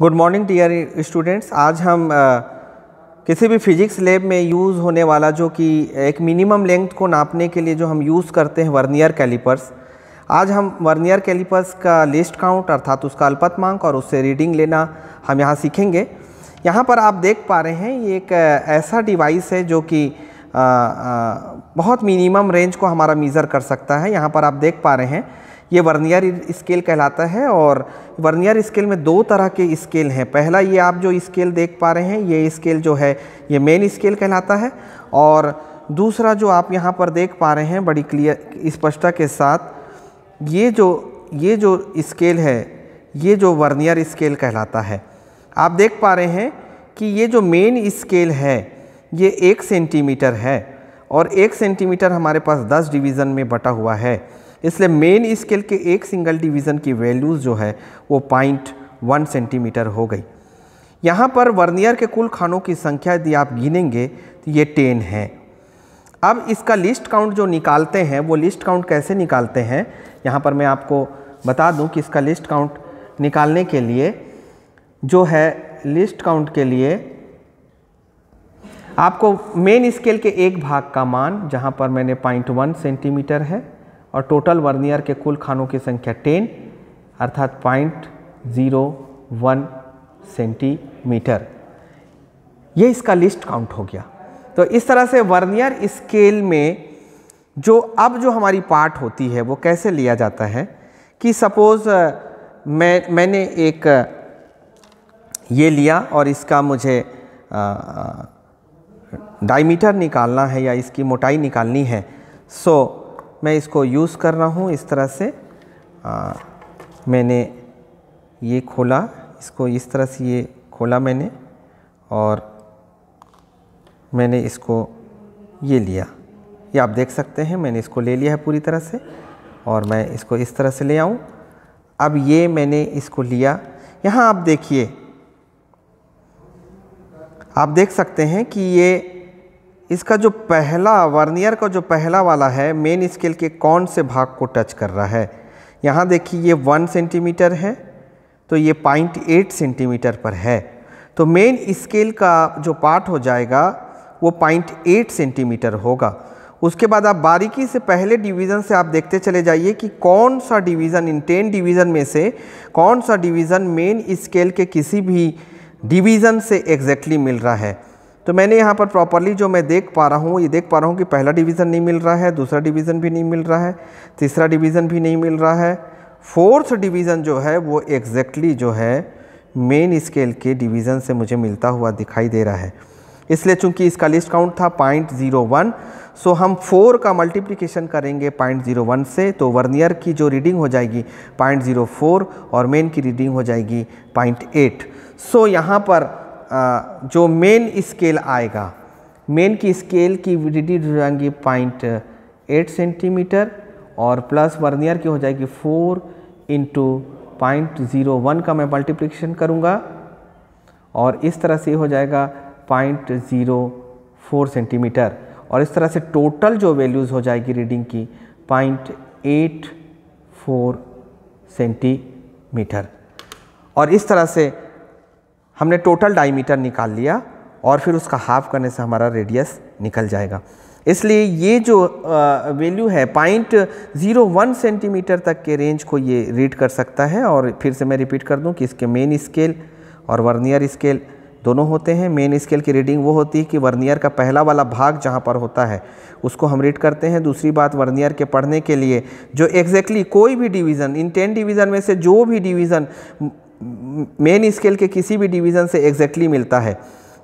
good morning tier students आज हम आ, किसी भी फिजिक्स लैब में यूज़ होने वाला जो कि एक मिनिमम लेंथ को नापने के लिए जो हम यूज़ करते हैं वर्नियर कैलिपर्स आज हम वर्नियर कैलिपर्स का लिस्ट काउंट अर्थात उसका अल्पतमांक और उससे रीडिंग लेना हम यहाँ सीखेंगे यहाँ पर आप देख पा रहे हैं ये एक ऐसा डिवाइस है जो कि बहुत मिनिमम रेंज को हमारा मीज़र कर सकता है यहाँ पर आप देख पा रहे हैं ये वर्नियर स्केल कहलाता है और वर्नियर स्केल में दो तरह के स्केल हैं पहला ये आप जो स्केल देख पा रहे हैं ये स्केल जो है ये मेन स्केल कहलाता है और दूसरा जो आप यहाँ पर देख पा रहे हैं बड़ी क्लियर स्पष्टता के साथ ये जो ये जो स्केल है ये जो वर्नियर स्केल कहलाता है आप देख पा रहे हैं कि ये जो मेन स्केल है ये एक सेंटीमीटर है और एक सेंटीमीटर हमारे पास दस डिवीज़न में बटा हुआ है इसलिए मेन स्केल के एक सिंगल डिवीज़न की वैल्यूज़ जो है वो पॉइंट वन सेंटीमीटर हो गई यहाँ पर वर्नियर के कुल खानों की संख्या यदि आप गिनेंगे तो ये टेन है अब इसका लिस्ट काउंट जो निकालते हैं वो लिस्ट काउंट कैसे निकालते हैं यहाँ पर मैं आपको बता दूँ कि इसका लिस्ट काउंट निकालने के लिए जो है लिस्ट काउंट के लिए आपको मेन स्केल के एक भाग का मान जहाँ पर मैंने पॉइंट वन सेंटीमीटर है और टोटल वर्नियर के कुल खानों की संख्या टेन अर्थात पॉइंट ज़ीरो वन सेंटीमीटर ये इसका लिस्ट काउंट हो गया तो इस तरह से वर्नियर स्केल में जो अब जो हमारी पार्ट होती है वो कैसे लिया जाता है कि सपोज़ मैं मैंने एक ये लिया और इसका मुझे डायमीटर निकालना है या इसकी मोटाई निकालनी है सो so, मैं इसको यूज़ कर रहा हूँ इस तरह से आ, मैंने ये खोला इसको इस तरह से ये खोला मैंने और मैंने इसको ये लिया ये आप देख सकते हैं मैंने इसको ले लिया है पूरी तरह से और मैं इसको इस तरह से ले आऊँ अब ये मैंने इसको लिया यहाँ आप देखिए आप देख सकते हैं कि ये इसका जो पहला वर्नियर का जो पहला वाला है मेन स्केल के कौन से भाग को टच कर रहा है यहाँ देखिए ये वन सेंटीमीटर है तो ये पॉइंट एट सेंटीमीटर पर है तो मेन स्केल का जो पार्ट हो जाएगा वो पॉइंट एट सेंटीमीटर होगा उसके बाद आप बारीकी से पहले डिवीज़न से आप देखते चले जाइए कि कौन सा डिवीज़न इन टेन डिवीज़न में से कौन सा डिवीज़न मेन स्केल के किसी भी डिवीज़न से एग्जैक्टली मिल रहा है तो मैंने यहाँ पर प्रॉपरली जो मैं देख पा रहा हूँ ये देख पा रहा हूँ कि पहला डिवीज़न नहीं मिल रहा है दूसरा डिवीज़न भी नहीं मिल रहा है तीसरा डिवीज़न भी नहीं मिल रहा है फोर्थ डिवीज़न जो है वो एग्जैक्टली exactly जो है मेन स्केल के डिवीज़न से मुझे मिलता हुआ दिखाई दे रहा है इसलिए चूंकि इसका लिस्ट काउंट था पॉइंट ज़ीरो वन सो हम फोर का मल्टीप्लिकेशन करेंगे पॉइंट ज़ीरो वन से तो वर्नियर की जो रीडिंग हो जाएगी पॉइंट ज़ीरो फोर और मेन की रीडिंग हो जाएगी पॉइंट एट सो यहाँ पर जो मेन स्केल आएगा मेन की स्केल की रीडिंग हो जाएंगी पॉइंट एट सेंटीमीटर और प्लस वर्नियर की हो जाएगी four into point zero one का मैं मल्टीप्लिकेशन करूँगा और इस तरह से हो जाएगा पॉइंट ज़ीरो फोर सेंटीमीटर और इस तरह से टोटल जो वैल्यूज़ हो जाएगी रीडिंग की पॉइंट एट फोर सेंटीमीटर और इस तरह से हमने टोटल डायमीटर निकाल लिया और फिर उसका हाफ करने से हमारा रेडियस निकल जाएगा इसलिए ये जो वैल्यू है पॉइंट ज़ीरो वन सेंटीमीटर तक के रेंज को ये रीड कर सकता है और फिर से मैं रिपीट कर दूं कि इसके मेन स्केल और वर्नियर स्केल दोनों होते हैं मेन स्केल की रीडिंग वो होती है कि वर्नियर का पहला वाला भाग जहाँ पर होता है उसको हम रीड करते हैं दूसरी बात वर्नियर के पढ़ने के लिए जो एग्जैक्टली exactly कोई भी डिवीज़न इन टेन डिवीज़न में से जो भी डिवीज़न मेन स्केल के किसी भी डिवीज़न से एग्जैक्टली मिलता है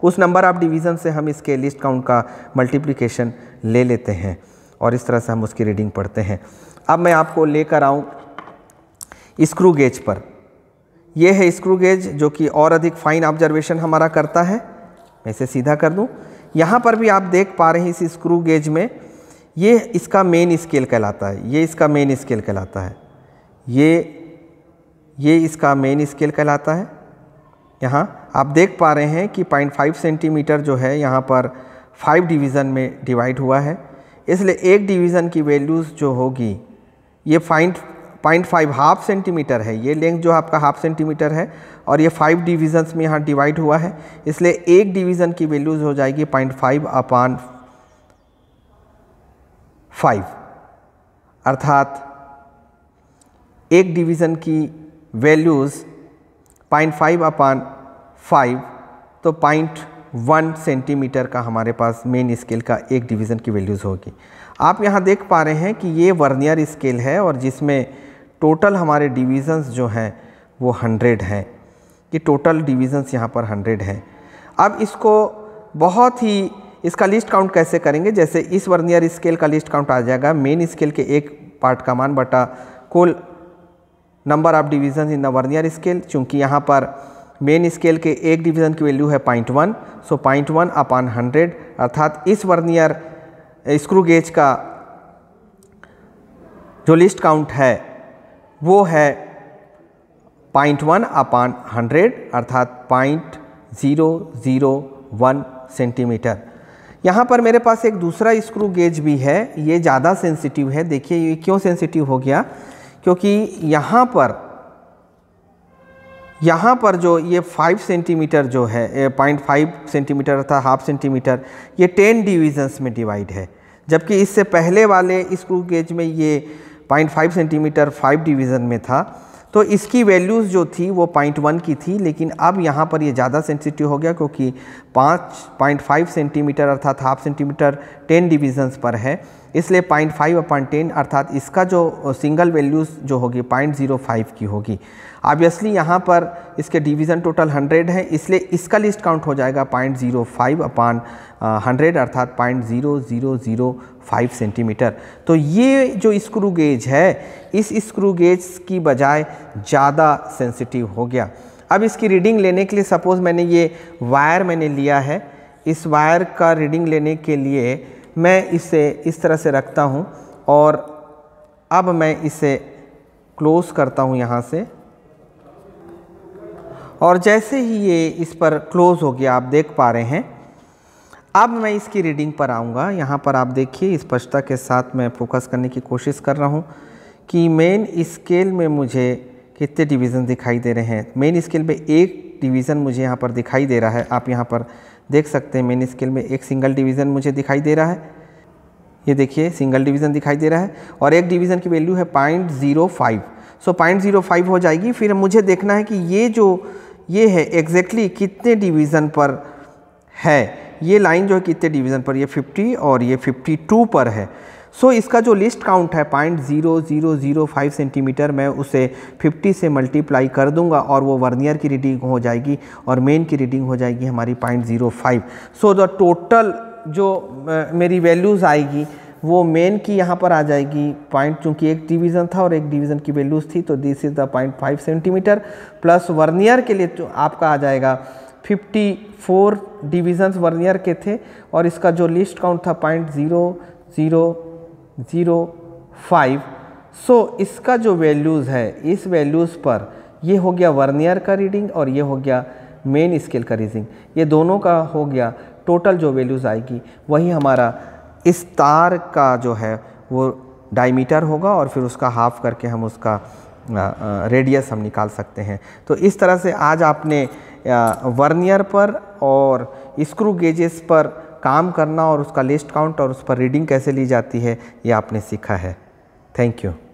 उस नंबर ऑफ़ डिवीज़न से हम इसके लिस्ट काउंट का मल्टीप्लिकेशन ले लेते हैं और इस तरह से हम उसकी रीडिंग पढ़ते हैं अब मैं आपको लेकर आऊँ स्क्रू गेज पर यह है स्क्रू गेज जो कि और अधिक फाइन ऑब्जर्वेशन हमारा करता है मैं इसे सीधा कर दूँ यहाँ पर भी आप देख पा रहे हैं इस स्क्रू गेज में ये इसका मेन स्केल कहलाता है ये इसका मेन स्केल कहलाता है ये ये इसका मेन स्केल कहलाता है यहाँ आप देख पा रहे हैं कि पॉइंट फाइव सेंटीमीटर जो है यहाँ पर फाइव डिवीज़न में डिवाइड हुआ है इसलिए एक डिवीज़न की वैल्यूज़ जो होगी ये point point five half centimetre है ये लेंथ जो आपका हाफ सेंटीमीटर है और ये फाइव डिवीजन्स में यहाँ डिवाइड हुआ है इसलिए एक डिवीज़न की वैल्यूज़ हो जाएगी पॉइंट फाइव अपान फाइव अर्थात एक डिवीज़न की values point five upon five तो पॉइंट वन सेंटीमीटर का हमारे पास मेन स्केल का एक डिवीज़न की वैल्यूज़ होगी आप यहाँ देख पा रहे हैं कि ये वर्नियर स्केल है और जिसमें टोटल हमारे डिवीज़न्स जो हैं वो हंड्रेड हैं कि टोटल डिवीज़न्स यहाँ पर हंड्रेड हैं अब इसको बहुत ही इसका लिस्ट काउंट कैसे करेंगे जैसे इस वर्नियर स्केल का लिस्ट काउंट आ जाएगा मेन स्केल के एक पार्ट का मान बटा कुल number of division in the vernier scale चूँकि यहाँ पर मेन स्केल के एक डिवीज़न की वैल्यू है point one so point one upon hundred अर्थात इस वर्नियर स्क्रू गेज का जो लिस्ट काउंट है वो है पॉइंट वन अपान हंड्रेड अर्थात point zero zero one centimetre यहाँ पर मेरे पास एक दूसरा स्क्रू गेज भी है ये ज़्यादा सेंसिटिव है देखिए ये क्यों सेंसिटिव हो गया क्योंकि यहाँ पर यहाँ पर जो ये 5 सेंटीमीटर जो है पॉइंट फाइव सेंटीमीटर अर्थात हाफ सेंटीमीटर ये 10 डिविजन्स में डिवाइड है जबकि इससे पहले वाले स्क्रू गेज में ये point five centimetre five division में था तो इसकी वैल्यूज़ जो थी वो पॉइंट वन की थी लेकिन अब यहाँ पर ये ज़्यादा सेंसिटिव हो गया क्योंकि पाँच पॉइंट फाइव सेंटीमीटर अर्थात हाफ सेंटीमीटर टेन डिवीजन्स पर है इसलिए पॉइंट फाइव अपॉन टेन अर्थात इसका जो सिंगल वैल्यूज़ जो होगी पॉइंट ज़ीरो फाइव की होगी ऑब्वियसली यहाँ पर इसके डिवीज़न टोटल हंड्रेड है इसलिए इसका लिस्ट काउंट हो जाएगा point zero five upon hundred अर्थात point zero zero zero five centimetre तो ये जो स्क्रू गेज है इस स्क्रू गेज की बजाय ज़्यादा सेंसिटिव हो गया अब इसकी रीडिंग लेने के लिए सपोज़ मैंने ये वायर मैंने लिया है इस वायर का रीडिंग लेने के लिए मैं इसे इस तरह से रखता हूँ और अब मैं इसे क्लोज़ करता हूँ यहाँ से और जैसे ही ये इस पर क्लोज़ हो गया आप देख पा रहे हैं अब मैं इसकी रीडिंग पर आऊँगा यहाँ पर आप देखिए स्पष्टता के साथ मैं फोकस करने की कोशिश कर रहा हूँ कि मेन स्केल में मुझे कितने डिवीज़न दिखाई दे रहे हैं मेन स्केल में एक डिवीज़न मुझे यहाँ पर दिखाई दे रहा है आप यहाँ पर देख सकते हैं मेन स्केल में एक सिंगल डिवीज़न मुझे दिखाई दे रहा है ये देखिए सिंगल डिवीज़न दिखाई दे रहा है और एक डिवीज़न की वैल्यू है point zero five so point zero five हो जाएगी फिर मुझे देखना है कि ये जो ये है एग्जैक्टली exactly कितने डिवीज़न पर है ये लाइन जो है कितने डिवीज़न पर ये फिफ्टी और ये टू पर है सो so, इसका जो लिस्ट काउंट है point zero zero zero five centimetre मैं उसे फिफ्टी से मल्टीप्लाई कर दूंगा और वो वर्नियर की रीडिंग हो जाएगी और मेन की रीडिंग हो जाएगी हमारी point zero five so the total जो मेरी वैल्यूज़ आएगी वो मेन की यहाँ पर आ जाएगी पॉइंट चूँकि एक डिवीज़न था और एक डिवीज़न की वैल्यूज़ थी तो this is the point five centimetre plus vernier के लिए तो आपका आ जाएगा 54 डिवीज़न्स वर्नियर के थे और इसका जो लिस्ट काउंट था point zero zero zero five so इसका जो वैल्यूज़ है इस वैल्यूज़ पर ये हो गया वर्नियर का रीडिंग और ये हो गया मेन स्केल का रीडिंग ये दोनों का हो गया टोटल जो वैल्यूज़ आएगी वही हमारा इस तार का जो है वो डायमीटर होगा और फिर उसका हाफ़ करके हम उसका रेडियस हम निकाल सकते हैं तो इस तरह से आज आपने वर्नियर पर और स्क्रू गेजेस पर काम करना और उसका लिस्ट काउंट और उस पर रीडिंग कैसे ली जाती है ये आपने सीखा है थैंक यू